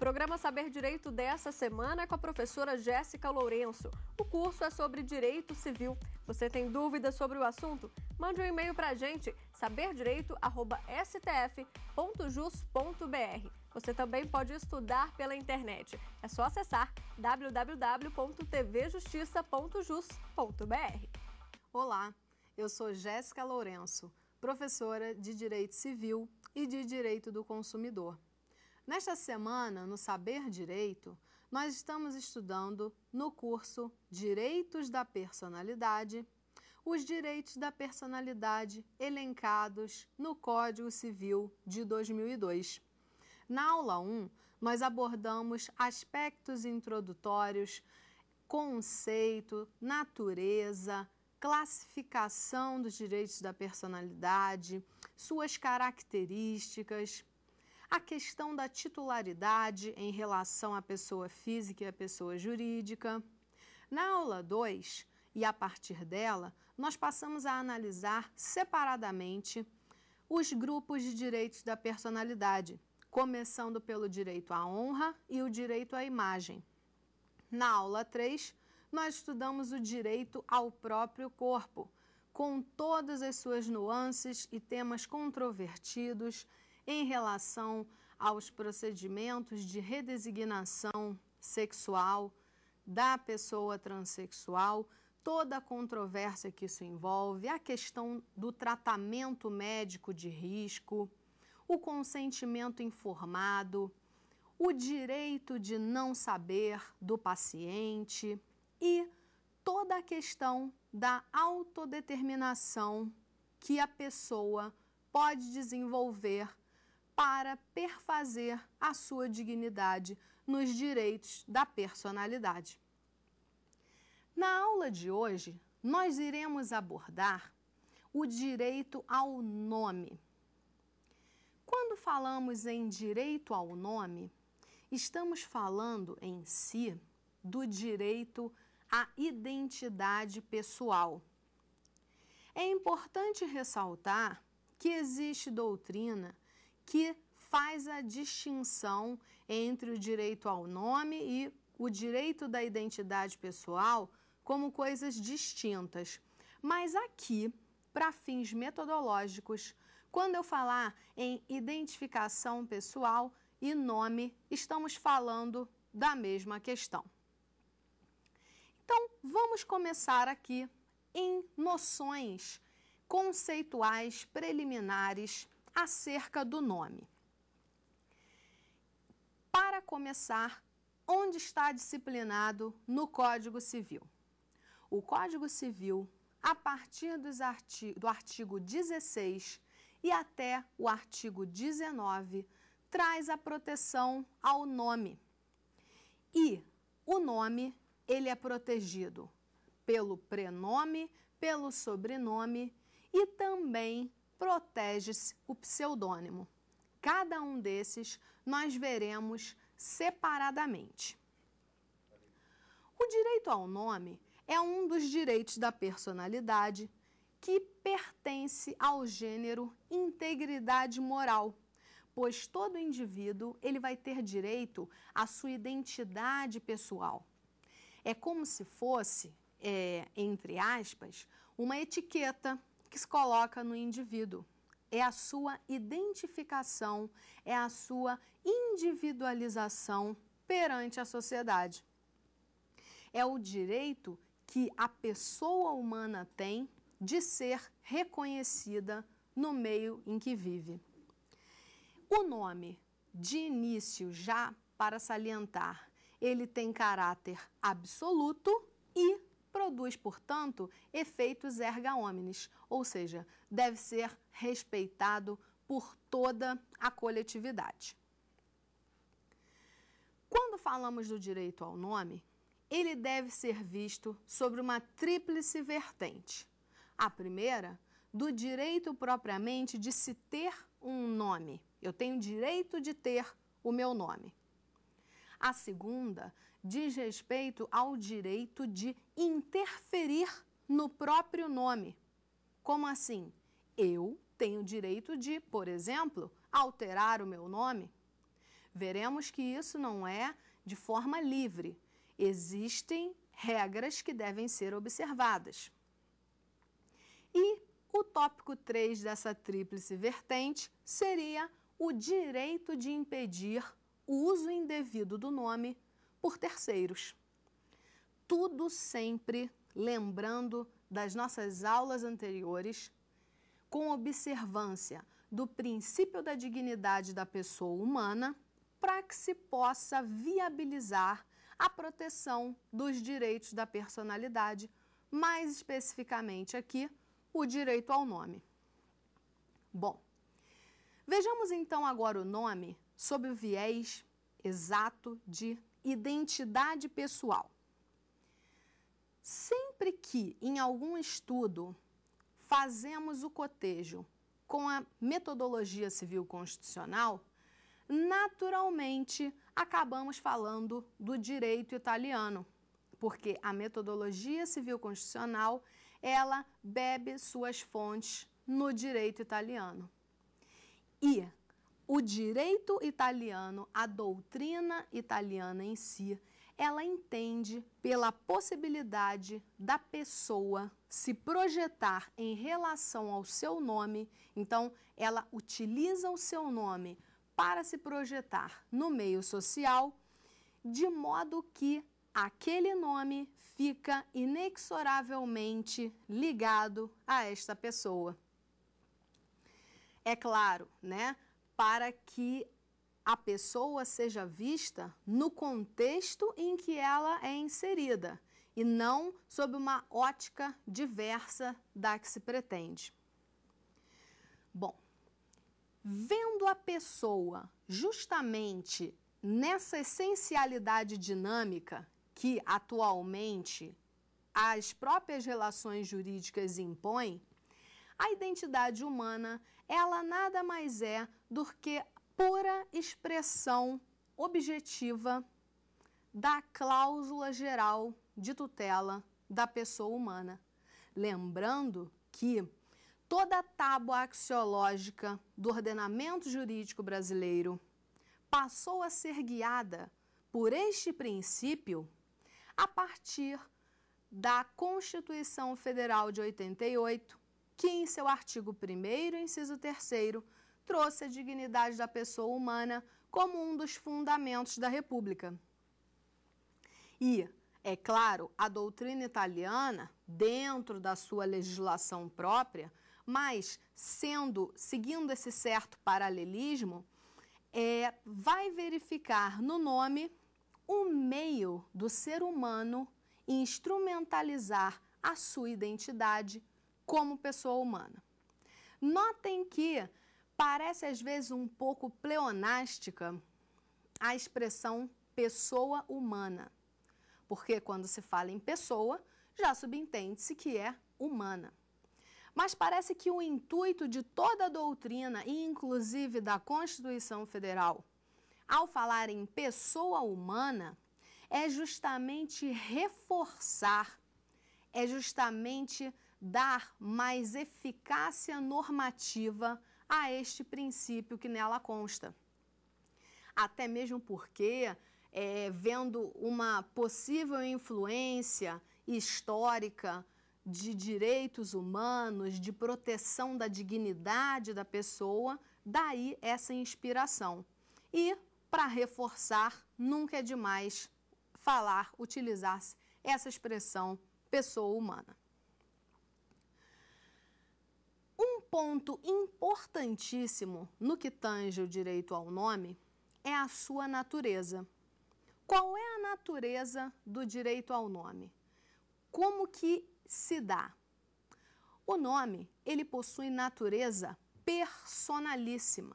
programa Saber Direito dessa semana é com a professora Jéssica Lourenço. O curso é sobre direito civil. Você tem dúvidas sobre o assunto? Mande um e-mail para a gente, saberdireito.stf.jus.br. Você também pode estudar pela internet. É só acessar www.tvjustiça.jus.br. Olá, eu sou Jéssica Lourenço, professora de Direito Civil e de Direito do Consumidor. Nesta semana, no Saber Direito, nós estamos estudando no curso Direitos da Personalidade os direitos da personalidade elencados no Código Civil de 2002. Na aula 1, nós abordamos aspectos introdutórios, conceito, natureza, classificação dos direitos da personalidade, suas características, a questão da titularidade em relação à pessoa física e à pessoa jurídica. Na aula 2, e a partir dela, nós passamos a analisar separadamente os grupos de direitos da personalidade, começando pelo direito à honra e o direito à imagem. Na aula 3, nós estudamos o direito ao próprio corpo, com todas as suas nuances e temas controvertidos em relação aos procedimentos de redesignação sexual da pessoa transexual, toda a controvérsia que isso envolve, a questão do tratamento médico de risco, o consentimento informado, o direito de não saber do paciente e toda a questão da autodeterminação que a pessoa pode desenvolver para perfazer a sua dignidade nos direitos da personalidade. Na aula de hoje, nós iremos abordar o direito ao nome. Quando falamos em direito ao nome, estamos falando em si do direito à identidade pessoal. É importante ressaltar que existe doutrina que faz a distinção entre o direito ao nome e o direito da identidade pessoal como coisas distintas. Mas aqui, para fins metodológicos, quando eu falar em identificação pessoal e nome, estamos falando da mesma questão. Então, vamos começar aqui em noções conceituais preliminares acerca do nome. Para começar, onde está disciplinado no Código Civil? O Código Civil, a partir do artigo 16 e até o artigo 19, traz a proteção ao nome. E o nome, ele é protegido pelo prenome, pelo sobrenome e também protege-se o pseudônimo. Cada um desses nós veremos separadamente. O direito ao nome é um dos direitos da personalidade que pertence ao gênero integridade moral, pois todo indivíduo ele vai ter direito à sua identidade pessoal. É como se fosse, é, entre aspas, uma etiqueta que se coloca no indivíduo. É a sua identificação, é a sua individualização perante a sociedade. É o direito que a pessoa humana tem de ser reconhecida no meio em que vive. O nome, de início já para salientar, ele tem caráter absoluto e produz, portanto, efeitos erga omnes, ou seja, deve ser respeitado por toda a coletividade. Quando falamos do direito ao nome, ele deve ser visto sobre uma tríplice vertente. A primeira, do direito propriamente de se ter um nome. Eu tenho direito de ter o meu nome. A segunda, diz respeito ao direito de interferir no próprio nome. Como assim? Eu tenho o direito de, por exemplo, alterar o meu nome? Veremos que isso não é de forma livre. Existem regras que devem ser observadas. E o tópico 3 dessa tríplice vertente seria o direito de impedir o uso indevido do nome por terceiros. Tudo sempre lembrando das nossas aulas anteriores, com observância do princípio da dignidade da pessoa humana, para que se possa viabilizar a proteção dos direitos da personalidade, mais especificamente aqui, o direito ao nome. Bom, vejamos então agora o nome sob o viés exato de identidade pessoal. Sempre que em algum estudo fazemos o cotejo com a metodologia civil constitucional, naturalmente acabamos falando do direito italiano, porque a metodologia civil constitucional, ela bebe suas fontes no direito italiano. E o direito italiano, a doutrina italiana em si, ela entende pela possibilidade da pessoa se projetar em relação ao seu nome, então ela utiliza o seu nome para se projetar no meio social, de modo que aquele nome fica inexoravelmente ligado a esta pessoa. É claro, né? para que a pessoa seja vista no contexto em que ela é inserida e não sob uma ótica diversa da que se pretende. Bom, vendo a pessoa justamente nessa essencialidade dinâmica que atualmente as próprias relações jurídicas impõem, a identidade humana ela nada mais é do que pura expressão objetiva da cláusula geral de tutela da pessoa humana. Lembrando que toda a tábua axiológica do ordenamento jurídico brasileiro passou a ser guiada por este princípio a partir da Constituição Federal de 88, que, em seu artigo 1, inciso 3, trouxe a dignidade da pessoa humana como um dos fundamentos da República. E, é claro, a doutrina italiana, dentro da sua legislação própria, mas sendo seguindo esse certo paralelismo, é, vai verificar no nome o meio do ser humano instrumentalizar a sua identidade como pessoa humana. Notem que parece às vezes um pouco pleonástica a expressão pessoa humana, porque quando se fala em pessoa, já subentende-se que é humana. Mas parece que o intuito de toda a doutrina, e inclusive da Constituição Federal, ao falar em pessoa humana, é justamente reforçar, é justamente dar mais eficácia normativa a este princípio que nela consta. Até mesmo porque, é, vendo uma possível influência histórica de direitos humanos, de proteção da dignidade da pessoa, daí essa inspiração. E, para reforçar, nunca é demais falar, utilizar essa expressão pessoa humana. ponto importantíssimo no que tange o direito ao nome é a sua natureza. Qual é a natureza do direito ao nome? Como que se dá? O nome, ele possui natureza personalíssima.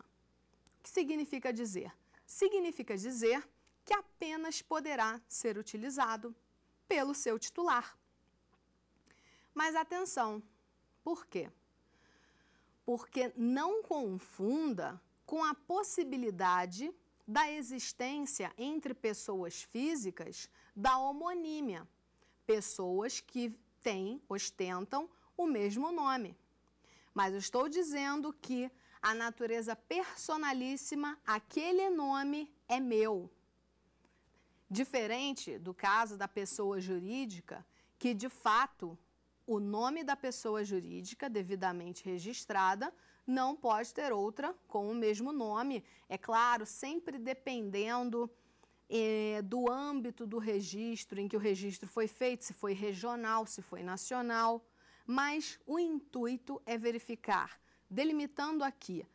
O que significa dizer? Significa dizer que apenas poderá ser utilizado pelo seu titular. Mas atenção, por quê? porque não confunda com a possibilidade da existência entre pessoas físicas da homonímia, pessoas que têm, ostentam o mesmo nome. Mas eu estou dizendo que a natureza personalíssima, aquele nome é meu. Diferente do caso da pessoa jurídica, que de fato o nome da pessoa jurídica devidamente registrada não pode ter outra com o mesmo nome. É claro, sempre dependendo eh, do âmbito do registro em que o registro foi feito, se foi regional, se foi nacional. Mas o intuito é verificar, delimitando aqui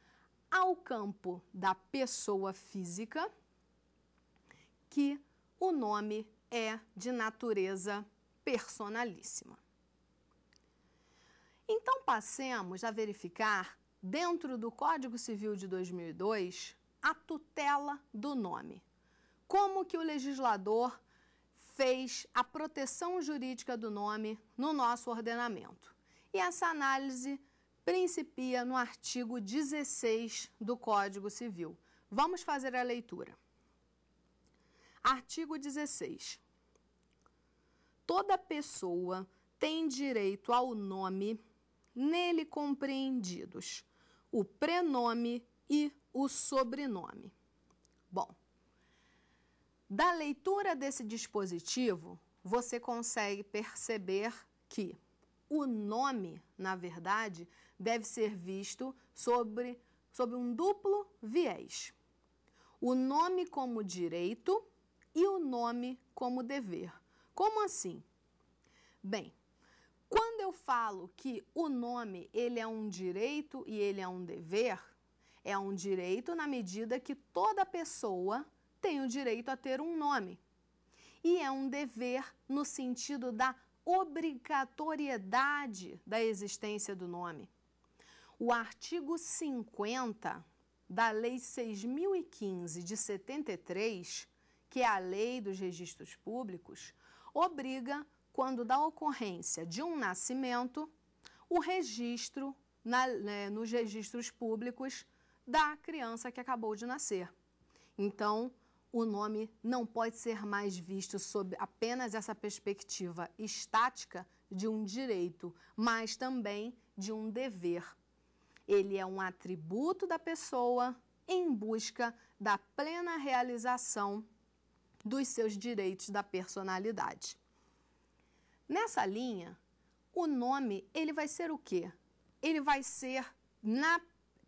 ao campo da pessoa física, que o nome é de natureza personalíssima. Então passemos a verificar, dentro do Código Civil de 2002, a tutela do nome. Como que o legislador fez a proteção jurídica do nome no nosso ordenamento? E essa análise principia no artigo 16 do Código Civil. Vamos fazer a leitura. Artigo 16. Toda pessoa tem direito ao nome nele compreendidos o prenome e o sobrenome. Bom, da leitura desse dispositivo, você consegue perceber que o nome, na verdade, deve ser visto sobre, sobre um duplo viés. O nome como direito e o nome como dever. Como assim? Bem, quando eu falo que o nome ele é um direito e ele é um dever, é um direito na medida que toda pessoa tem o direito a ter um nome. E é um dever no sentido da obrigatoriedade da existência do nome. O artigo 50 da Lei 6015 de 73, que é a Lei dos Registros Públicos, obriga quando da ocorrência de um nascimento, o registro na, né, nos registros públicos da criança que acabou de nascer. Então, o nome não pode ser mais visto sob apenas essa perspectiva estática de um direito, mas também de um dever. Ele é um atributo da pessoa em busca da plena realização dos seus direitos da personalidade. Nessa linha, o nome ele vai ser o quê? Ele vai ser na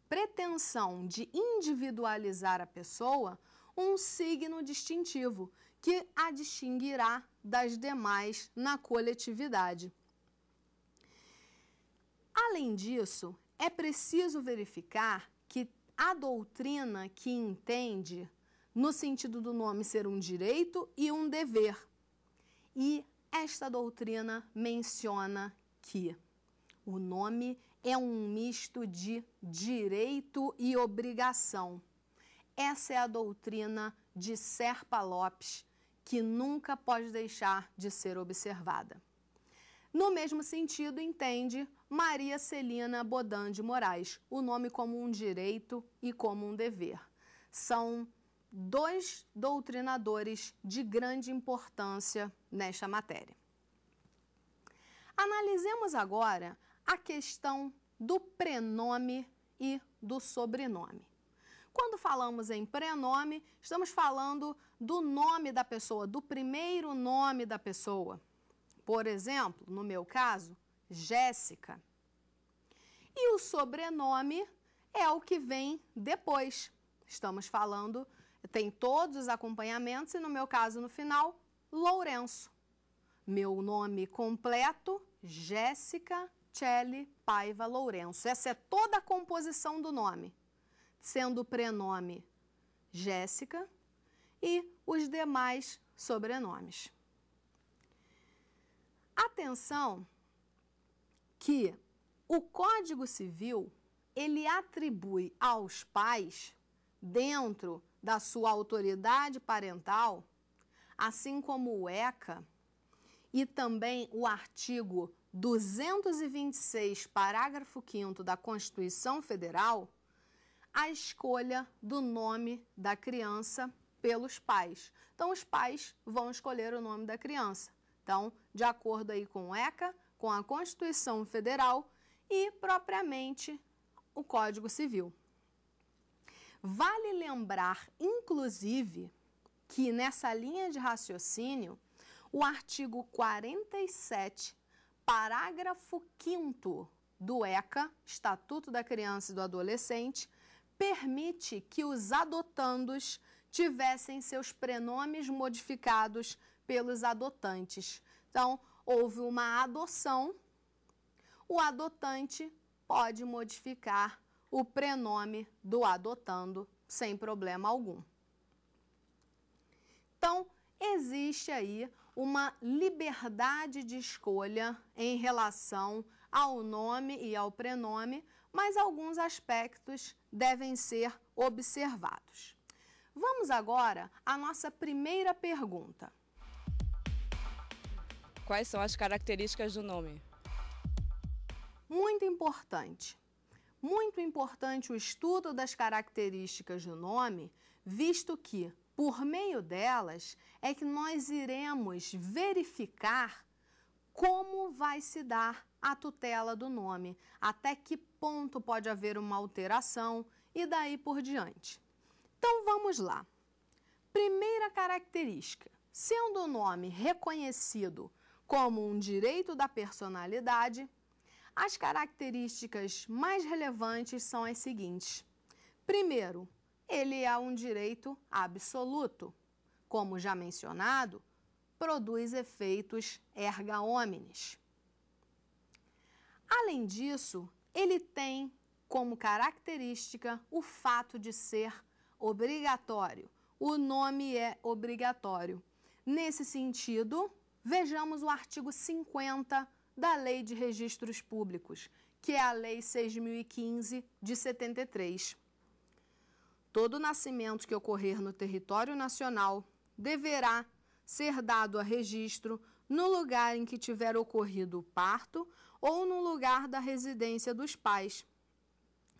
pretensão de individualizar a pessoa um signo distintivo que a distinguirá das demais na coletividade. Além disso, é preciso verificar que a doutrina que entende, no sentido do nome ser um direito e um dever, e esta doutrina menciona que o nome é um misto de direito e obrigação. Essa é a doutrina de Serpa Lopes, que nunca pode deixar de ser observada. No mesmo sentido, entende Maria Celina Bodan de Moraes, o nome como um direito e como um dever. São dois doutrinadores de grande importância nesta matéria. Analisemos agora a questão do prenome e do sobrenome. Quando falamos em prenome, estamos falando do nome da pessoa, do primeiro nome da pessoa. Por exemplo, no meu caso, Jéssica. E o sobrenome é o que vem depois. Estamos falando tem todos os acompanhamentos e, no meu caso, no final, Lourenço. Meu nome completo, Jéssica Chelle Paiva Lourenço. Essa é toda a composição do nome, sendo o prenome Jéssica e os demais sobrenomes. Atenção que o Código Civil ele atribui aos pais, dentro da sua autoridade parental, assim como o ECA, e também o artigo 226, parágrafo 5 da Constituição Federal, a escolha do nome da criança pelos pais. Então, os pais vão escolher o nome da criança. Então, de acordo aí com o ECA, com a Constituição Federal e propriamente o Código Civil. Vale lembrar, inclusive, que nessa linha de raciocínio, o artigo 47, parágrafo 5 do ECA, Estatuto da Criança e do Adolescente, permite que os adotandos tivessem seus prenomes modificados pelos adotantes. Então, houve uma adoção, o adotante pode modificar o prenome do adotando sem problema algum. Então, existe aí uma liberdade de escolha em relação ao nome e ao prenome, mas alguns aspectos devem ser observados. Vamos agora à nossa primeira pergunta. Quais são as características do nome? Muito importante muito importante o estudo das características do nome, visto que, por meio delas, é que nós iremos verificar como vai se dar a tutela do nome, até que ponto pode haver uma alteração e daí por diante. Então vamos lá. Primeira característica: sendo o nome reconhecido como um direito da personalidade, as características mais relevantes são as seguintes: primeiro, ele é um direito absoluto. Como já mencionado, produz efeitos erga omnes. Além disso, ele tem como característica o fato de ser obrigatório. O nome é obrigatório. Nesse sentido, vejamos o artigo 50 da Lei de Registros Públicos, que é a Lei 6.015 de 73. Todo nascimento que ocorrer no território nacional deverá ser dado a registro no lugar em que tiver ocorrido o parto ou no lugar da residência dos pais,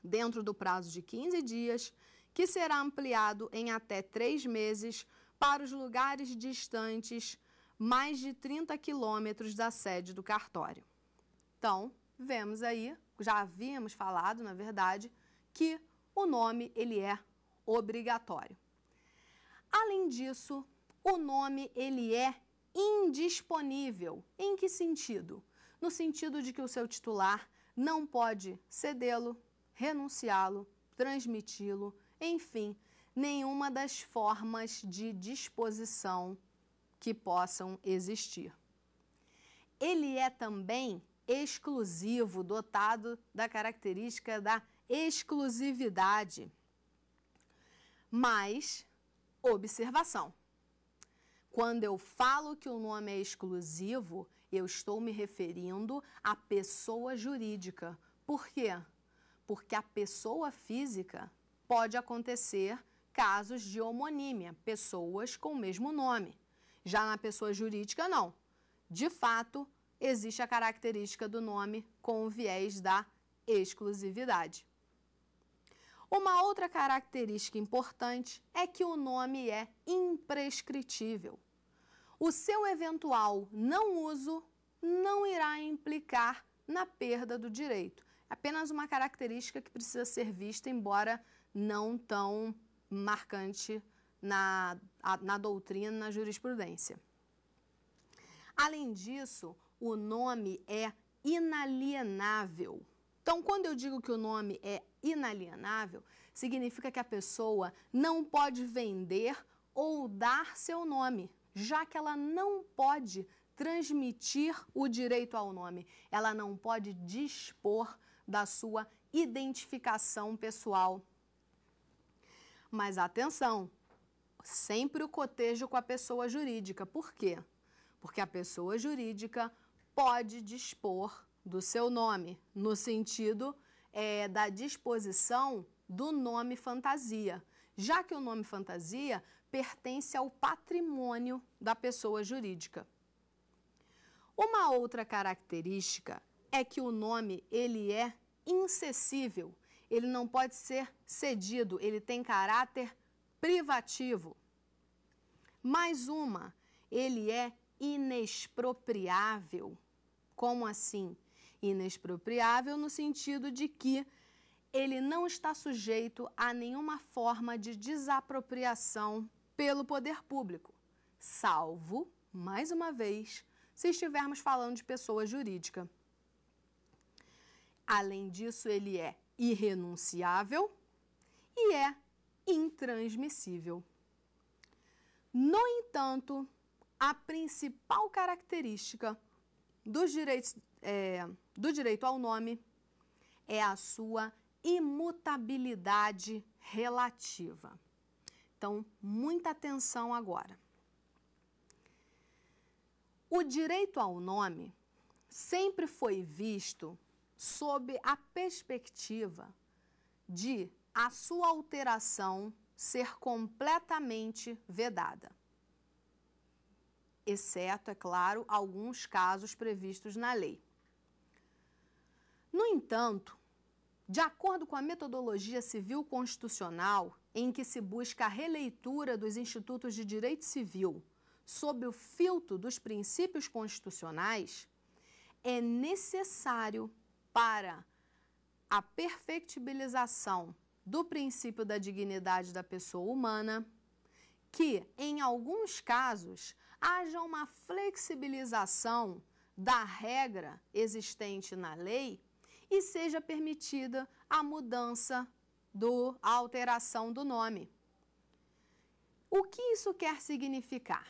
dentro do prazo de 15 dias, que será ampliado em até três meses para os lugares distantes mais de 30 quilômetros da sede do cartório. Então, vemos aí, já havíamos falado, na verdade, que o nome ele é obrigatório. Além disso, o nome ele é indisponível. Em que sentido? No sentido de que o seu titular não pode cedê-lo, renunciá-lo, transmiti-lo, enfim, nenhuma das formas de disposição que possam existir. Ele é também exclusivo, dotado da característica da exclusividade. Mas, observação. Quando eu falo que o nome é exclusivo, eu estou me referindo à pessoa jurídica. Por quê? Porque a pessoa física pode acontecer casos de homonímia, pessoas com o mesmo nome. Já na pessoa jurídica, não. De fato, existe a característica do nome com o viés da exclusividade. Uma outra característica importante é que o nome é imprescritível. O seu eventual não uso não irá implicar na perda do direito. É apenas uma característica que precisa ser vista, embora não tão marcante na, na doutrina, na jurisprudência. Além disso, o nome é inalienável. Então, quando eu digo que o nome é inalienável, significa que a pessoa não pode vender ou dar seu nome, já que ela não pode transmitir o direito ao nome, ela não pode dispor da sua identificação pessoal. Mas atenção, sempre o cotejo com a pessoa jurídica. Por quê? Porque a pessoa jurídica pode dispor do seu nome, no sentido é, da disposição do nome fantasia, já que o nome fantasia pertence ao patrimônio da pessoa jurídica. Uma outra característica é que o nome ele é incessível, ele não pode ser cedido, ele tem caráter privativo. Mais uma, ele é inexpropriável. Como assim? Inexpropriável no sentido de que ele não está sujeito a nenhuma forma de desapropriação pelo poder público, salvo, mais uma vez, se estivermos falando de pessoa jurídica. Além disso, ele é irrenunciável e é intransmissível. No entanto, a principal característica dos direitos, é, do direito ao nome é a sua imutabilidade relativa. Então, muita atenção agora. O direito ao nome sempre foi visto sob a perspectiva de a sua alteração ser completamente vedada. Exceto, é claro, alguns casos previstos na lei. No entanto, de acordo com a metodologia civil constitucional, em que se busca a releitura dos institutos de direito civil sob o filtro dos princípios constitucionais, é necessário para a perfectibilização do princípio da dignidade da pessoa humana, que, em alguns casos, haja uma flexibilização da regra existente na lei e seja permitida a mudança do a alteração do nome. O que isso quer significar?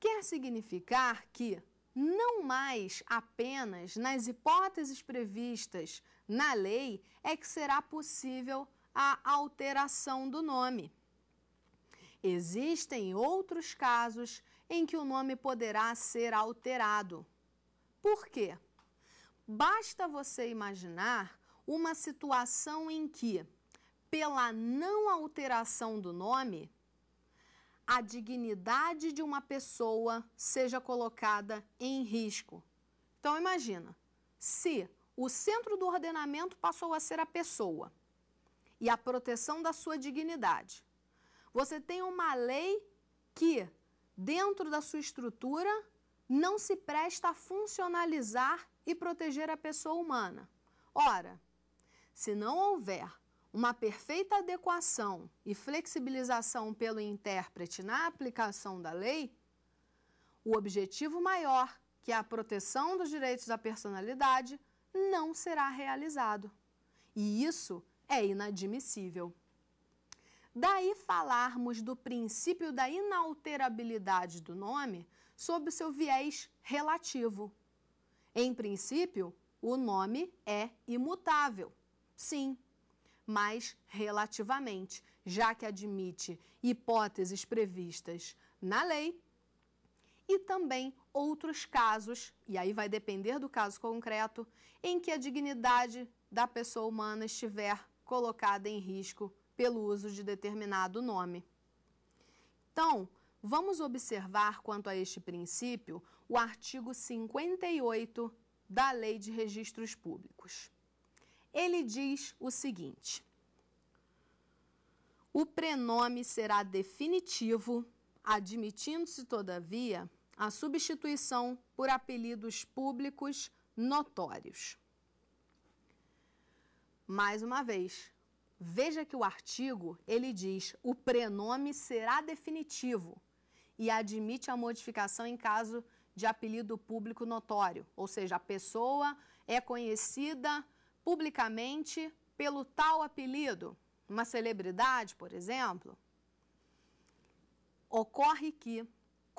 Quer significar que não mais apenas nas hipóteses previstas na lei é que será possível a alteração do nome. Existem outros casos em que o nome poderá ser alterado. Por quê? Basta você imaginar uma situação em que, pela não alteração do nome, a dignidade de uma pessoa seja colocada em risco. Então imagina, se o centro do ordenamento passou a ser a pessoa e a proteção da sua dignidade. Você tem uma lei que, dentro da sua estrutura, não se presta a funcionalizar e proteger a pessoa humana. Ora, se não houver uma perfeita adequação e flexibilização pelo intérprete na aplicação da lei, o objetivo maior, que é a proteção dos direitos da personalidade, não será realizado. E isso é inadmissível. Daí falarmos do princípio da inalterabilidade do nome sob seu viés relativo. Em princípio, o nome é imutável, sim, mas relativamente, já que admite hipóteses previstas na lei e também outros casos, e aí vai depender do caso concreto, em que a dignidade da pessoa humana estiver colocada em risco pelo uso de determinado nome. Então, vamos observar quanto a este princípio o artigo 58 da Lei de Registros Públicos. Ele diz o seguinte: O prenome será definitivo, admitindo-se, todavia, a substituição por apelidos públicos notórios. Mais uma vez, veja que o artigo ele diz: "O prenome será definitivo e admite a modificação em caso de apelido público notório, ou seja, a pessoa é conhecida publicamente pelo tal apelido, uma celebridade, por exemplo. Ocorre que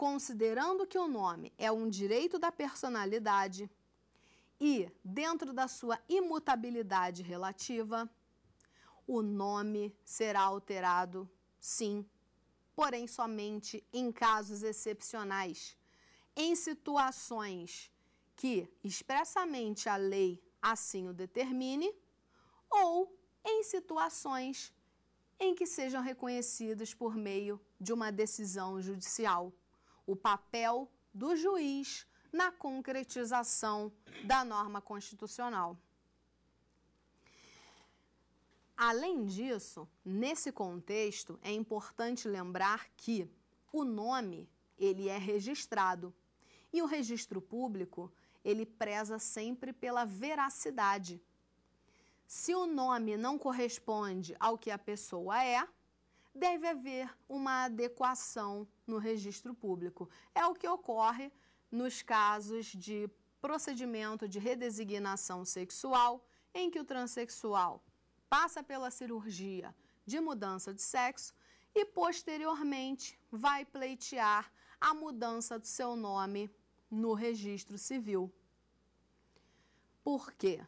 considerando que o nome é um direito da personalidade e, dentro da sua imutabilidade relativa, o nome será alterado, sim, porém somente em casos excepcionais, em situações que expressamente a lei assim o determine ou em situações em que sejam reconhecidos por meio de uma decisão judicial o papel do juiz na concretização da norma constitucional. Além disso, nesse contexto, é importante lembrar que o nome, ele é registrado. E o registro público, ele preza sempre pela veracidade. Se o nome não corresponde ao que a pessoa é, deve haver uma adequação no registro público. É o que ocorre nos casos de procedimento de redesignação sexual, em que o transexual passa pela cirurgia de mudança de sexo e, posteriormente, vai pleitear a mudança do seu nome no registro civil. Por quê?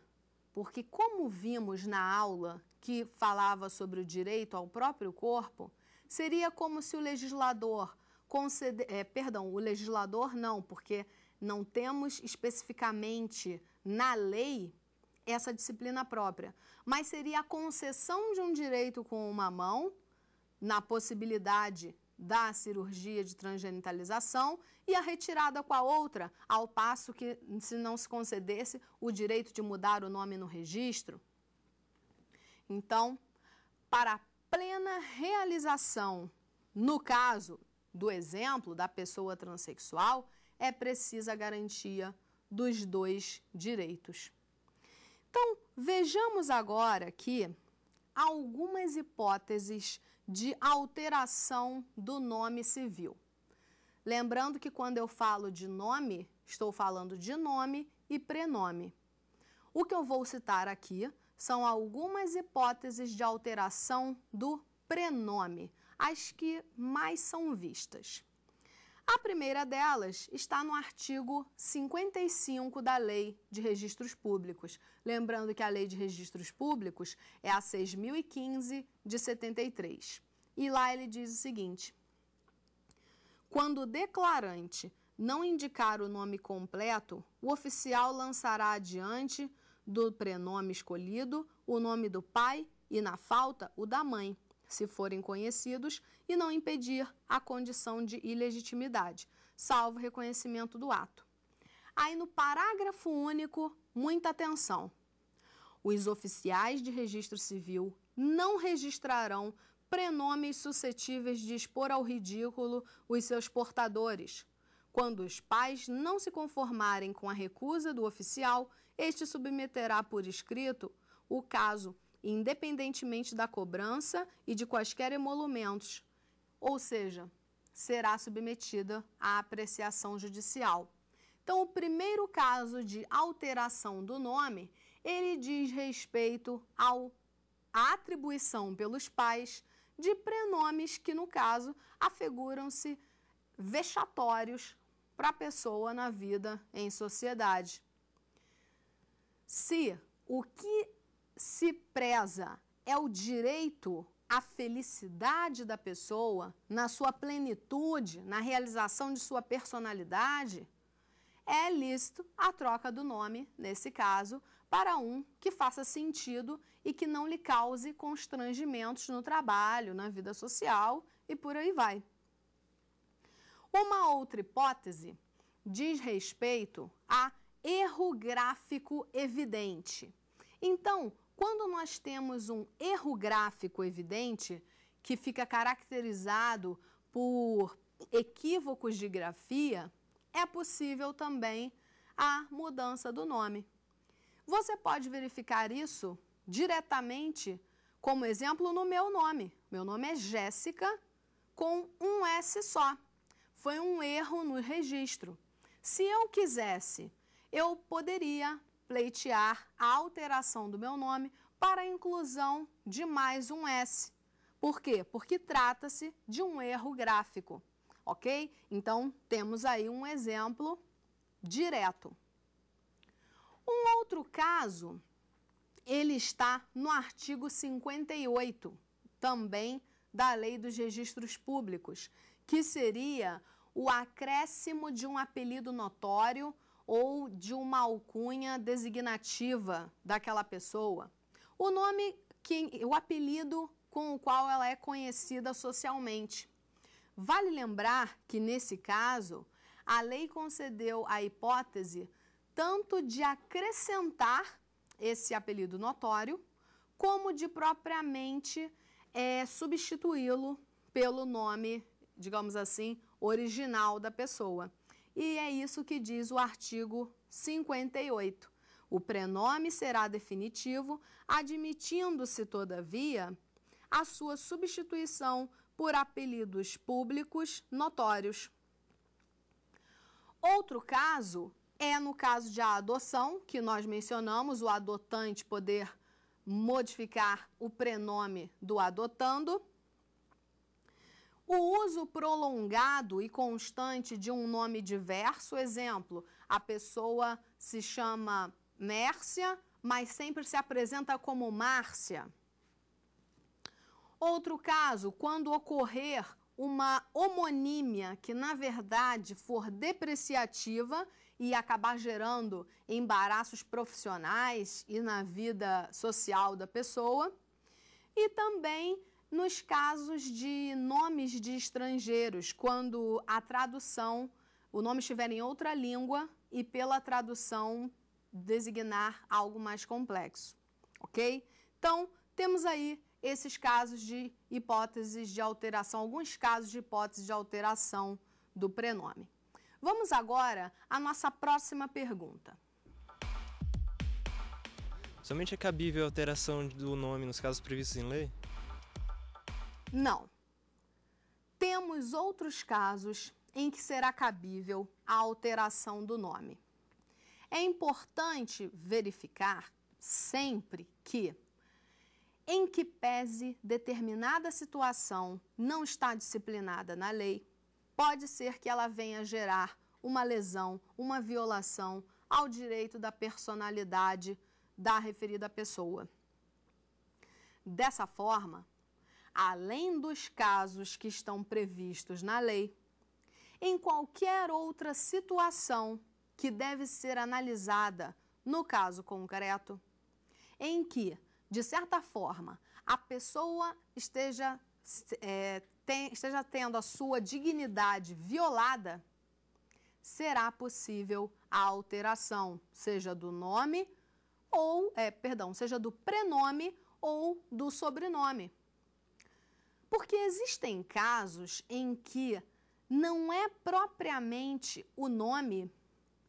Porque, como vimos na aula que falava sobre o direito ao próprio corpo, seria como se o legislador conceder, é, perdão, o legislador não, porque não temos especificamente na lei essa disciplina própria, mas seria a concessão de um direito com uma mão na possibilidade da cirurgia de transgenitalização e a retirada com a outra, ao passo que se não se concedesse o direito de mudar o nome no registro. Então, para a plena realização, no caso do exemplo da pessoa transexual, é precisa a garantia dos dois direitos. Então, vejamos agora aqui algumas hipóteses de alteração do nome civil. Lembrando que quando eu falo de nome, estou falando de nome e prenome. O que eu vou citar aqui são algumas hipóteses de alteração do prenome, as que mais são vistas. A primeira delas está no artigo 55 da Lei de Registros Públicos. Lembrando que a Lei de Registros Públicos é a 6015 de 73. E lá ele diz o seguinte: Quando o declarante não indicar o nome completo, o oficial lançará adiante do prenome escolhido o nome do pai e, na falta, o da mãe se forem conhecidos, e não impedir a condição de ilegitimidade, salvo reconhecimento do ato. Aí no parágrafo único, muita atenção. Os oficiais de registro civil não registrarão prenomes suscetíveis de expor ao ridículo os seus portadores. Quando os pais não se conformarem com a recusa do oficial, este submeterá por escrito o caso independentemente da cobrança e de quaisquer emolumentos, ou seja, será submetida à apreciação judicial. Então, o primeiro caso de alteração do nome, ele diz respeito ao, à atribuição pelos pais de prenomes que, no caso, afiguram-se vexatórios para a pessoa na vida em sociedade. Se o que se preza é o direito à felicidade da pessoa, na sua plenitude, na realização de sua personalidade, é lícito a troca do nome, nesse caso, para um que faça sentido e que não lhe cause constrangimentos no trabalho, na vida social e por aí vai. Uma outra hipótese diz respeito a erro gráfico evidente. Então, quando nós temos um erro gráfico evidente, que fica caracterizado por equívocos de grafia, é possível também a mudança do nome. Você pode verificar isso diretamente, como exemplo, no meu nome. Meu nome é Jéssica, com um S só. Foi um erro no registro. Se eu quisesse, eu poderia pleitear a alteração do meu nome para a inclusão de mais um S. Por quê? Porque trata-se de um erro gráfico, ok? Então, temos aí um exemplo direto. Um outro caso, ele está no artigo 58, também da Lei dos Registros Públicos, que seria o acréscimo de um apelido notório ou de uma alcunha designativa daquela pessoa. O nome, que, o apelido com o qual ela é conhecida socialmente. Vale lembrar que, nesse caso, a lei concedeu a hipótese tanto de acrescentar esse apelido notório, como de propriamente é, substituí-lo pelo nome, digamos assim, original da pessoa e é isso que diz o artigo 58. O prenome será definitivo, admitindo-se, todavia, a sua substituição por apelidos públicos notórios. Outro caso é no caso de adoção, que nós mencionamos, o adotante poder modificar o prenome do adotando. O uso prolongado e constante de um nome diverso, exemplo, a pessoa se chama Mércia, mas sempre se apresenta como Márcia. Outro caso, quando ocorrer uma homonímia que, na verdade, for depreciativa e acabar gerando embaraços profissionais e na vida social da pessoa. E também nos casos de nome nomes de estrangeiros, quando a tradução, o nome estiver em outra língua e pela tradução designar algo mais complexo, ok? Então, temos aí esses casos de hipóteses de alteração, alguns casos de hipótese de alteração do prenome. Vamos agora à nossa próxima pergunta. Somente é cabível a alteração do nome nos casos previstos em lei? Não. Temos outros casos em que será cabível a alteração do nome. É importante verificar sempre que, em que pese determinada situação não está disciplinada na lei, pode ser que ela venha gerar uma lesão, uma violação ao direito da personalidade da referida pessoa. Dessa forma, além dos casos que estão previstos na lei, em qualquer outra situação que deve ser analisada no caso concreto, em que, de certa forma, a pessoa esteja, é, tem, esteja tendo a sua dignidade violada, será possível a alteração, seja do nome ou, é, perdão, seja do prenome ou do sobrenome. Porque existem casos em que não é propriamente o nome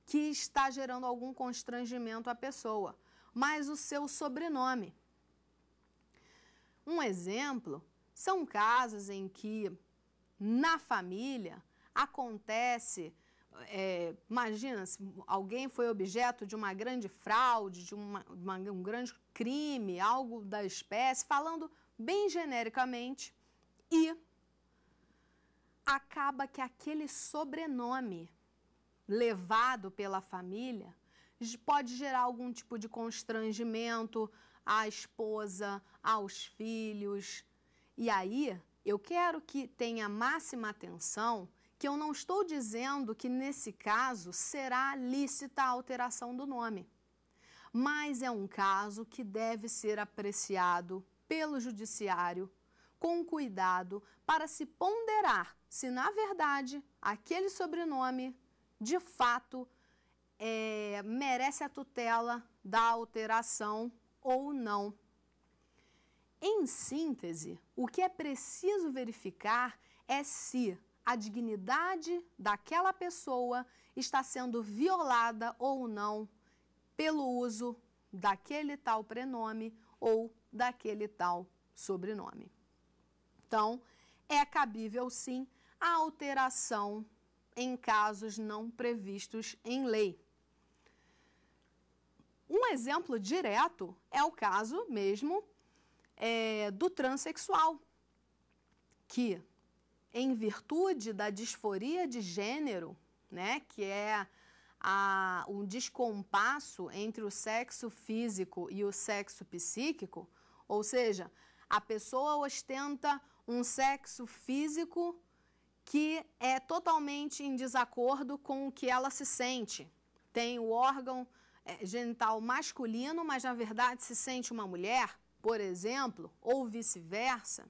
que está gerando algum constrangimento à pessoa, mas o seu sobrenome. Um exemplo são casos em que na família acontece, é, imagina se alguém foi objeto de uma grande fraude, de uma, uma, um grande crime, algo da espécie, falando bem genericamente, e acaba que aquele sobrenome levado pela família pode gerar algum tipo de constrangimento à esposa, aos filhos. E aí, eu quero que tenha máxima atenção que eu não estou dizendo que nesse caso será lícita a alteração do nome. Mas é um caso que deve ser apreciado pelo judiciário com cuidado para se ponderar se, na verdade, aquele sobrenome de fato é, merece a tutela da alteração ou não. Em síntese, o que é preciso verificar é se a dignidade daquela pessoa está sendo violada ou não pelo uso daquele tal prenome ou daquele tal sobrenome. Então, é cabível sim a alteração em casos não previstos em lei. Um exemplo direto é o caso mesmo é, do transexual, que, em virtude da disforia de gênero, né, que é a, um descompasso entre o sexo físico e o sexo psíquico, ou seja, a pessoa ostenta um sexo físico que é totalmente em desacordo com o que ela se sente. Tem o órgão é, genital masculino, mas na verdade se sente uma mulher, por exemplo, ou vice-versa.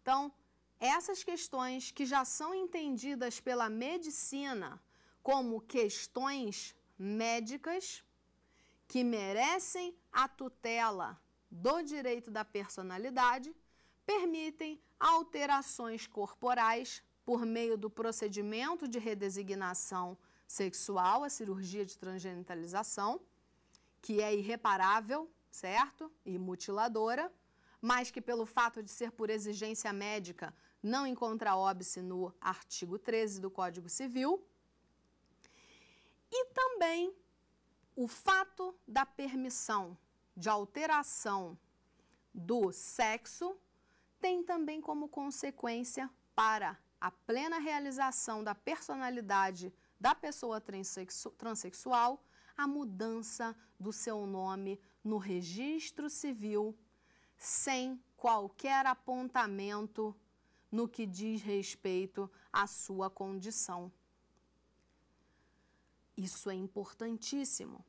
Então, essas questões que já são entendidas pela medicina como questões médicas que merecem a tutela do direito da personalidade permitem alterações corporais por meio do procedimento de redesignação sexual, a cirurgia de transgenitalização, que é irreparável, certo? E mutiladora, mas que pelo fato de ser por exigência médica não encontra óbice no artigo 13 do Código Civil. E também o fato da permissão de alteração do sexo tem também como consequência para a plena realização da personalidade da pessoa transexu transexual a mudança do seu nome no registro civil sem qualquer apontamento no que diz respeito à sua condição. Isso é importantíssimo.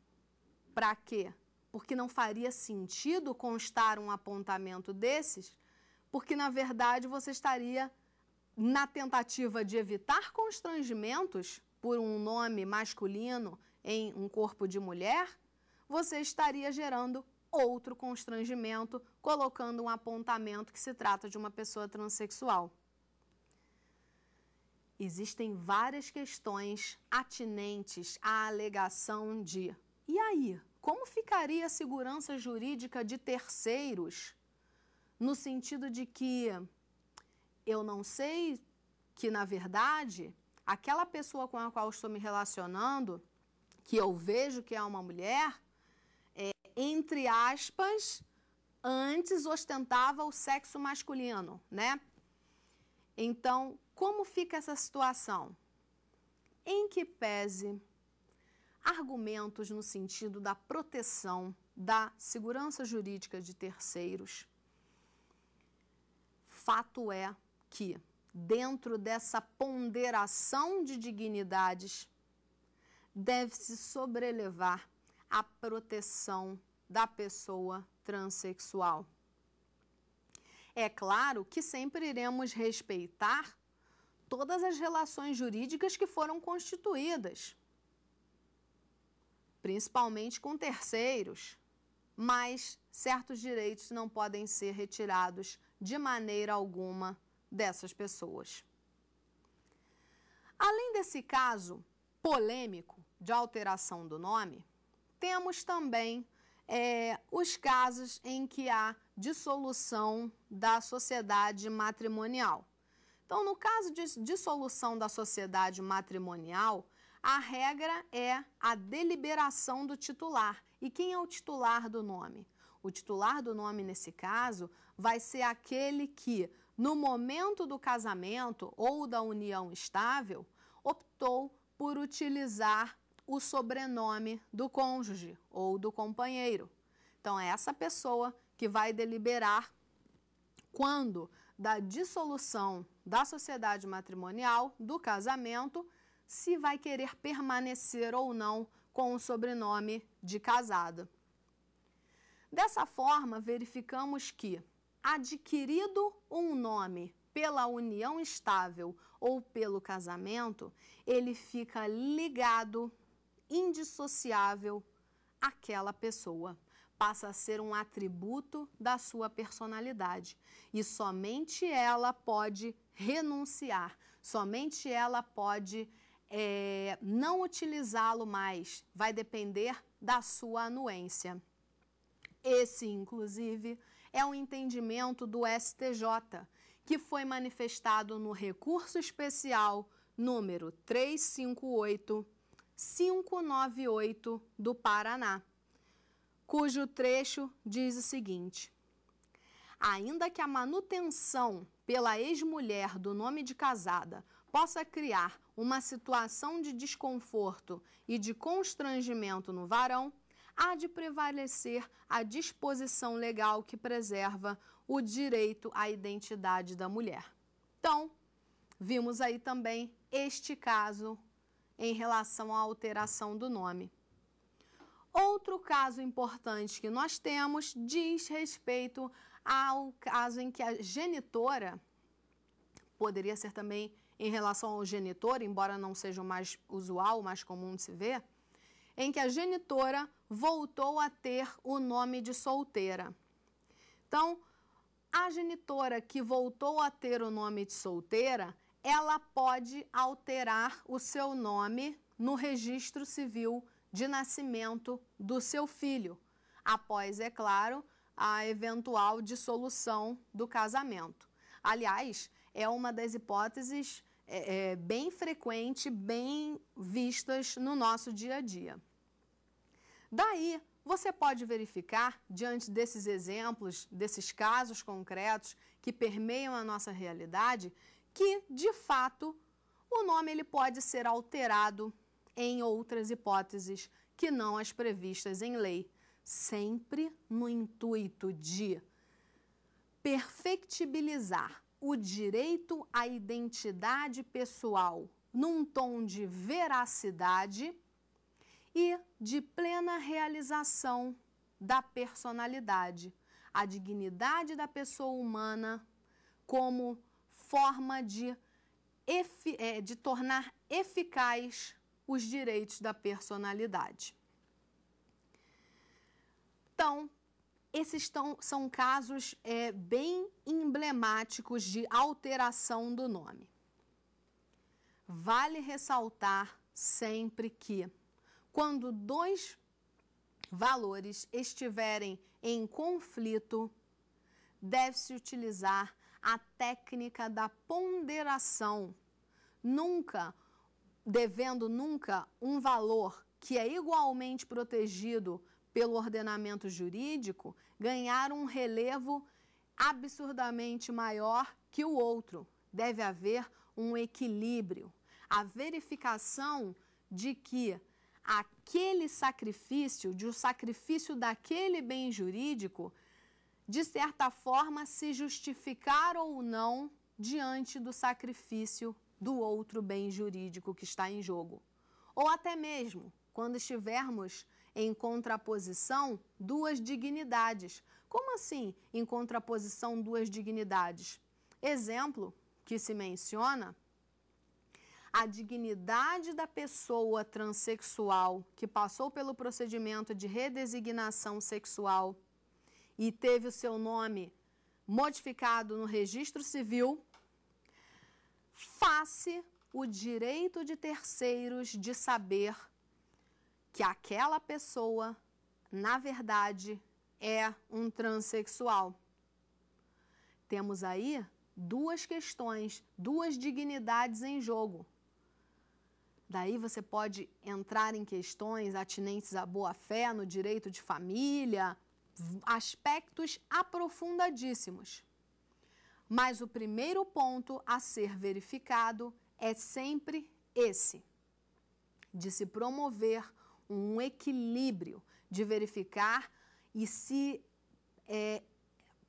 Para quê? Porque não faria sentido constar um apontamento desses porque na verdade você estaria na tentativa de evitar constrangimentos por um nome masculino em um corpo de mulher, você estaria gerando outro constrangimento, colocando um apontamento que se trata de uma pessoa transexual. Existem várias questões atinentes à alegação de: e aí, como ficaria a segurança jurídica de terceiros no sentido de que eu não sei que, na verdade, aquela pessoa com a qual estou me relacionando, que eu vejo que é uma mulher, é, entre aspas, antes ostentava o sexo masculino, né? Então, como fica essa situação? Em que pese argumentos no sentido da proteção da segurança jurídica de terceiros, fato é que, dentro dessa ponderação de dignidades, deve-se sobrelevar a proteção da pessoa transexual. É claro que sempre iremos respeitar todas as relações jurídicas que foram constituídas, principalmente com terceiros, mas certos direitos não podem ser retirados de maneira alguma dessas pessoas. Além desse caso polêmico de alteração do nome, temos também é, os casos em que há dissolução da sociedade matrimonial. Então, no caso de dissolução da sociedade matrimonial, a regra é a deliberação do titular. E quem é o titular do nome? O titular do nome nesse caso vai ser aquele que, no momento do casamento ou da união estável, optou por utilizar o sobrenome do cônjuge ou do companheiro. Então, é essa pessoa que vai deliberar quando da dissolução da sociedade matrimonial, do casamento, se vai querer permanecer ou não com o sobrenome de casado. Dessa forma, verificamos que, adquirido um nome pela união estável ou pelo casamento, ele fica ligado, indissociável àquela pessoa. Passa a ser um atributo da sua personalidade. E somente ela pode renunciar, somente ela pode é, não utilizá-lo mais. Vai depender da sua anuência. Esse, inclusive, é um entendimento do STJ, que foi manifestado no recurso especial número 358-598 do Paraná, cujo trecho diz o seguinte: Ainda que a manutenção pela ex-mulher do nome de casada possa criar uma situação de desconforto e de constrangimento no varão, há de prevalecer a disposição legal que preserva o direito à identidade da mulher. Então, vimos aí também este caso em relação à alteração do nome. Outro caso importante que nós temos diz respeito ao caso em que a genitora, poderia ser também em relação ao genitor, embora não seja o mais usual, o mais comum de se ver, em que a genitora voltou a ter o nome de solteira. Então, a genitora que voltou a ter o nome de solteira, ela pode alterar o seu nome no registro civil de nascimento do seu filho, após, é claro, a eventual dissolução do casamento. Aliás, é uma das hipóteses é, é, bem frequente, bem vistas no nosso dia a dia. Daí, você pode verificar, diante desses exemplos, desses casos concretos que permeiam a nossa realidade, que, de fato, o nome ele pode ser alterado em outras hipóteses que não as previstas em lei, sempre no intuito de perfectibilizar o direito à identidade pessoal num tom de veracidade e de plena realização da personalidade, a dignidade da pessoa humana como forma de, é, de tornar eficaz os direitos da personalidade. Então, esses tão, são casos é, bem emblemáticos de alteração do nome. Vale ressaltar sempre que quando dois valores estiverem em conflito, deve-se utilizar a técnica da ponderação, nunca devendo nunca um valor que é igualmente protegido pelo ordenamento jurídico ganhar um relevo absurdamente maior que o outro. Deve haver um equilíbrio. A verificação de que aquele sacrifício, de o um sacrifício daquele bem jurídico, de certa forma se justificar ou não diante do sacrifício do outro bem jurídico que está em jogo. Ou até mesmo quando estivermos em contraposição duas dignidades. Como assim em contraposição duas dignidades? Exemplo que se menciona a dignidade da pessoa transexual que passou pelo procedimento de redesignação sexual e teve o seu nome modificado no registro civil, face o direito de terceiros de saber que aquela pessoa, na verdade, é um transexual. Temos aí duas questões, duas dignidades em jogo. Daí você pode entrar em questões atinentes à boa-fé, no direito de família, aspectos aprofundadíssimos. Mas o primeiro ponto a ser verificado é sempre esse: de se promover um equilíbrio, de verificar e se é,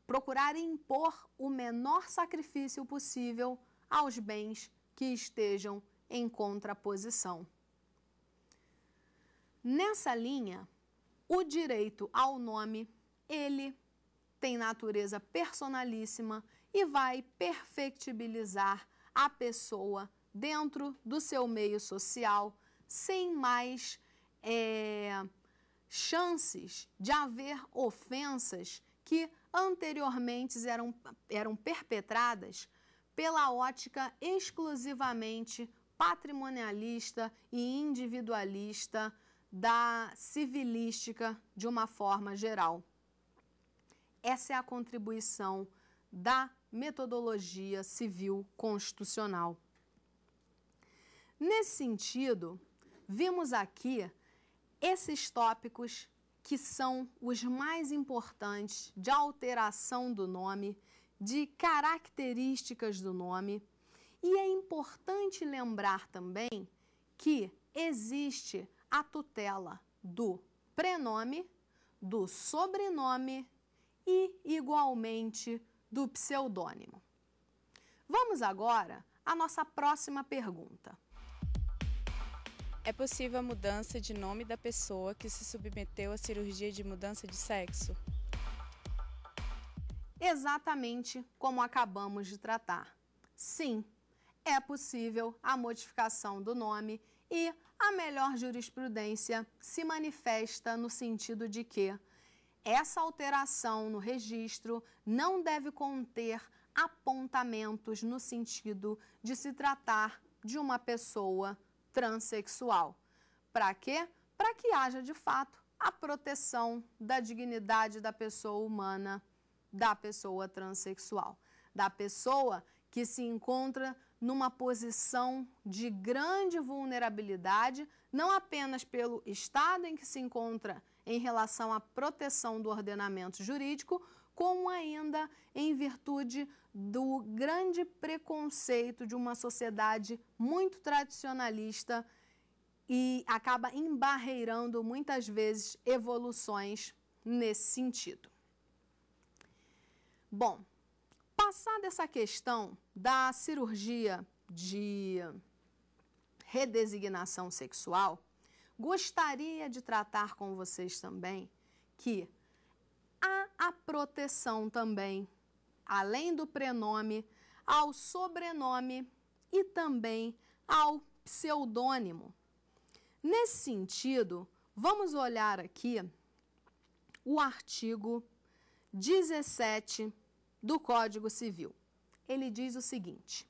procurar impor o menor sacrifício possível aos bens que estejam em contraposição. Nessa linha, o direito ao nome, ele tem natureza personalíssima e vai perfectibilizar a pessoa dentro do seu meio social, sem mais é, chances de haver ofensas que anteriormente eram, eram perpetradas pela ótica exclusivamente patrimonialista e individualista da civilística de uma forma geral. Essa é a contribuição da metodologia civil constitucional. Nesse sentido, vimos aqui esses tópicos que são os mais importantes de alteração do nome, de características do nome e é importante lembrar também que existe a tutela do prenome, do sobrenome e, igualmente, do pseudônimo. Vamos agora à nossa próxima pergunta. É possível a mudança de nome da pessoa que se submeteu à cirurgia de mudança de sexo? Exatamente como acabamos de tratar. Sim, é possível a modificação do nome e a melhor jurisprudência se manifesta no sentido de que essa alteração no registro não deve conter apontamentos no sentido de se tratar de uma pessoa transexual. Para quê? Para que haja de fato a proteção da dignidade da pessoa humana, da pessoa transexual, da pessoa que se encontra numa posição de grande vulnerabilidade, não apenas pelo estado em que se encontra em relação à proteção do ordenamento jurídico, como ainda em virtude do grande preconceito de uma sociedade muito tradicionalista e acaba embarreirando muitas vezes evoluções nesse sentido. Bom, Passada essa questão da cirurgia de redesignação sexual, gostaria de tratar com vocês também que há a proteção também, além do prenome, ao sobrenome e também ao pseudônimo. Nesse sentido, vamos olhar aqui o artigo 17 do Código Civil. Ele diz o seguinte: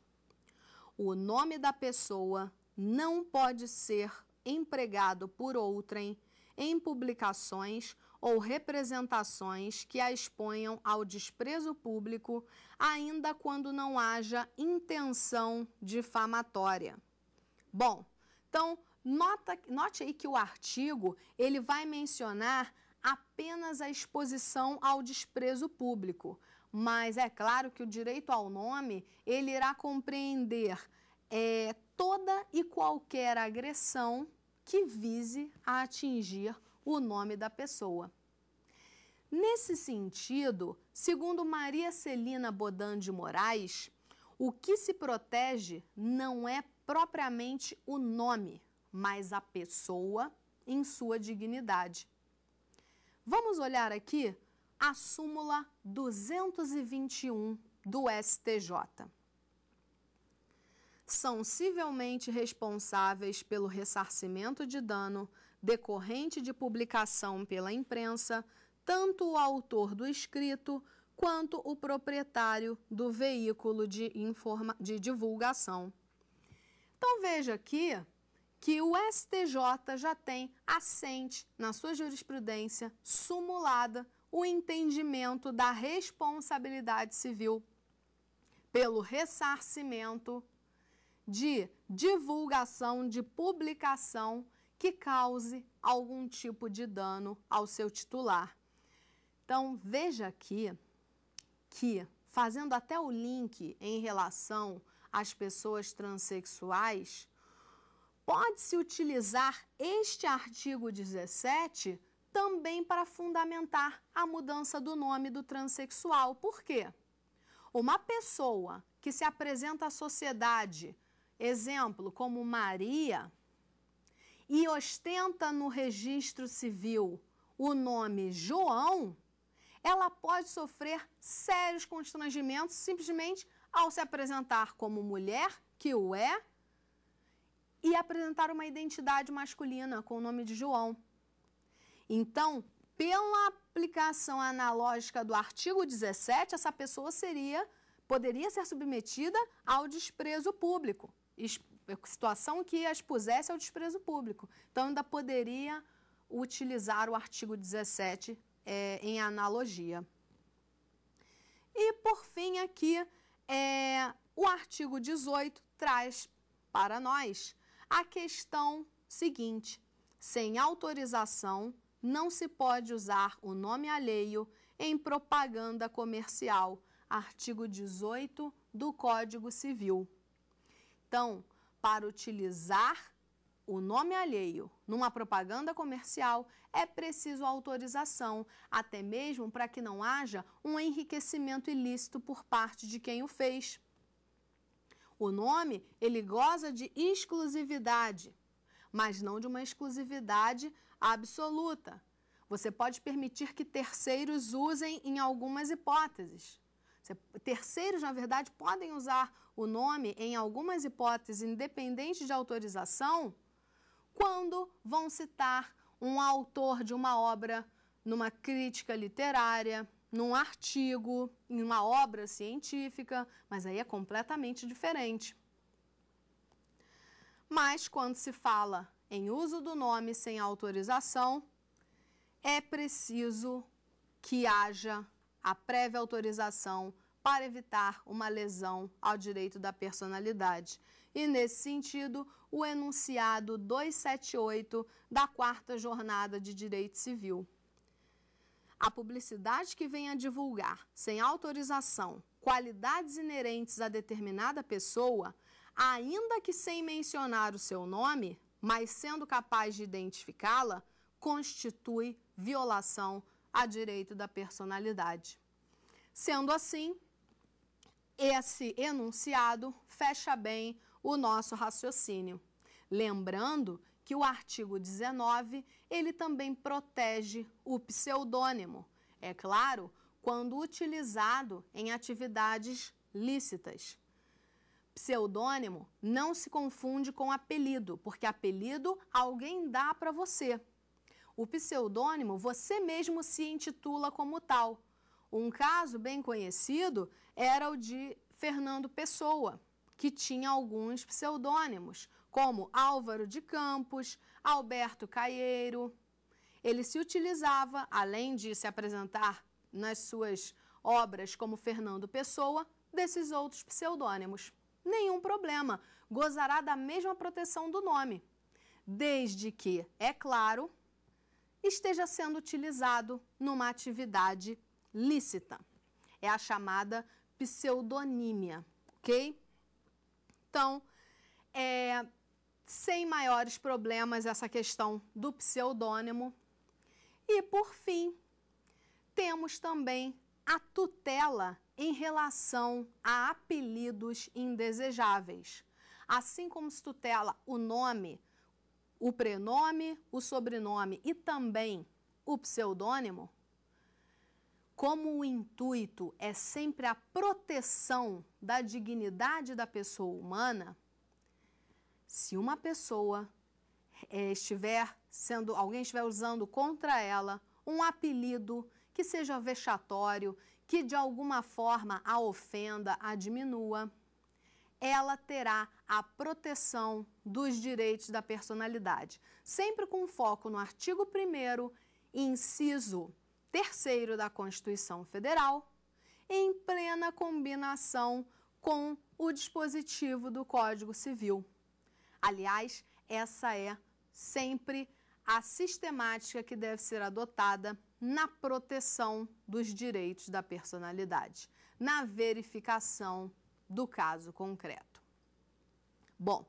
o nome da pessoa não pode ser empregado por outrem em publicações ou representações que a exponham ao desprezo público, ainda quando não haja intenção difamatória. Bom, então nota, note aí que o artigo ele vai mencionar apenas a exposição ao desprezo público, mas é claro que o direito ao nome, ele irá compreender é, toda e qualquer agressão que vise a atingir o nome da pessoa. Nesse sentido, segundo Maria Celina Bodan de Moraes, o que se protege não é propriamente o nome, mas a pessoa em sua dignidade. Vamos olhar aqui a súmula 221 do STJ. São civilmente responsáveis pelo ressarcimento de dano decorrente de publicação pela imprensa, tanto o autor do escrito quanto o proprietário do veículo de, informa de divulgação. Então veja aqui que o STJ já tem assente na sua jurisprudência sumulada o entendimento da responsabilidade civil pelo ressarcimento de divulgação, de publicação que cause algum tipo de dano ao seu titular. Então, veja aqui que, fazendo até o link em relação às pessoas transexuais, pode-se utilizar este artigo 17 também para fundamentar a mudança do nome do transexual. Por quê? Uma pessoa que se apresenta à sociedade, exemplo, como Maria, e ostenta no registro civil o nome João, ela pode sofrer sérios constrangimentos simplesmente ao se apresentar como mulher, que o é, e apresentar uma identidade masculina com o nome de João. Então, pela aplicação analógica do artigo 17, essa pessoa seria poderia ser submetida ao desprezo público, situação que a expusesse ao desprezo público. Então, ainda poderia utilizar o artigo 17 é, em analogia. E, por fim, aqui, é, o artigo 18 traz para nós a questão seguinte: sem autorização, não se pode usar o nome alheio em propaganda comercial, artigo 18 do Código Civil. Então, para utilizar o nome alheio numa propaganda comercial, é preciso autorização, até mesmo para que não haja um enriquecimento ilícito por parte de quem o fez. O nome, ele goza de exclusividade, mas não de uma exclusividade absoluta. Você pode permitir que terceiros usem em algumas hipóteses. Terceiros, na verdade, podem usar o nome em algumas hipóteses, independente de autorização, quando vão citar um autor de uma obra numa crítica literária, num artigo, em uma obra científica, mas aí é completamente diferente. Mas quando se fala em uso do nome sem autorização, é preciso que haja a prévia autorização para evitar uma lesão ao direito da personalidade. E nesse sentido, o enunciado 278 da quarta jornada de direito civil. A publicidade que venha divulgar, sem autorização, qualidades inerentes a determinada pessoa, ainda que sem mencionar o seu nome, mas sendo capaz de identificá-la, constitui violação a direito da personalidade. Sendo assim, esse enunciado fecha bem o nosso raciocínio. Lembrando que o artigo 19, ele também protege o pseudônimo, é claro, quando utilizado em atividades lícitas. Pseudônimo não se confunde com apelido, porque apelido alguém dá para você. O pseudônimo você mesmo se intitula como tal. Um caso bem conhecido era o de Fernando Pessoa, que tinha alguns pseudônimos, como Álvaro de Campos, Alberto Caieiro. Ele se utilizava, além de se apresentar nas suas obras como Fernando Pessoa, desses outros pseudônimos nenhum problema, gozará da mesma proteção do nome, desde que, é claro, esteja sendo utilizado numa atividade lícita. É a chamada pseudonímia, ok? Então, é, sem maiores problemas essa questão do pseudônimo. E, por fim, temos também a tutela em relação a apelidos indesejáveis, assim como se tutela o nome, o prenome, o sobrenome e também o pseudônimo, como o intuito é sempre a proteção da dignidade da pessoa humana, se uma pessoa é, estiver sendo, alguém estiver usando contra ela um apelido que seja vexatório, que de alguma forma a ofenda a diminua, ela terá a proteção dos direitos da personalidade, sempre com foco no artigo 1 inciso 3 da Constituição Federal, em plena combinação com o dispositivo do Código Civil. Aliás, essa é sempre a sistemática que deve ser adotada na proteção dos direitos da personalidade, na verificação do caso concreto. Bom,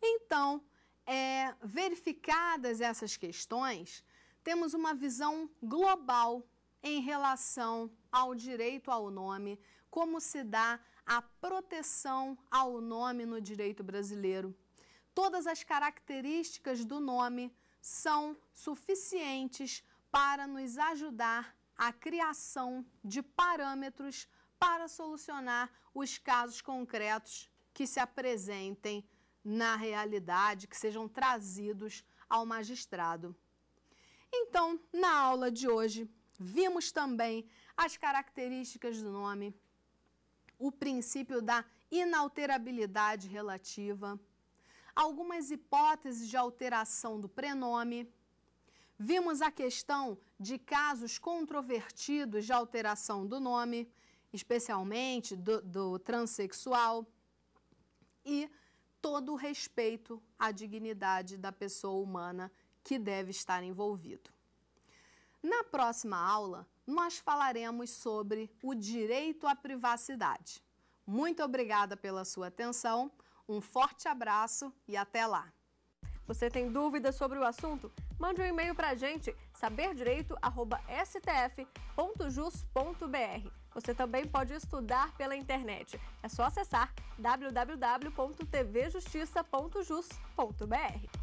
então, é, verificadas essas questões, temos uma visão global em relação ao direito ao nome, como se dá a proteção ao nome no direito brasileiro. Todas as características do nome são suficientes para nos ajudar a criação de parâmetros para solucionar os casos concretos que se apresentem na realidade, que sejam trazidos ao magistrado. Então, na aula de hoje, vimos também as características do nome, o princípio da inalterabilidade relativa, algumas hipóteses de alteração do prenome, Vimos a questão de casos controvertidos de alteração do nome, especialmente do, do transexual, e todo o respeito à dignidade da pessoa humana que deve estar envolvido. Na próxima aula, nós falaremos sobre o direito à privacidade. Muito obrigada pela sua atenção, um forte abraço e até lá! Você tem dúvidas sobre o assunto? Mande um e-mail para a gente, saberdireito.stf.jus.br. Você também pode estudar pela internet. É só acessar www.tvjustiça.jus.br.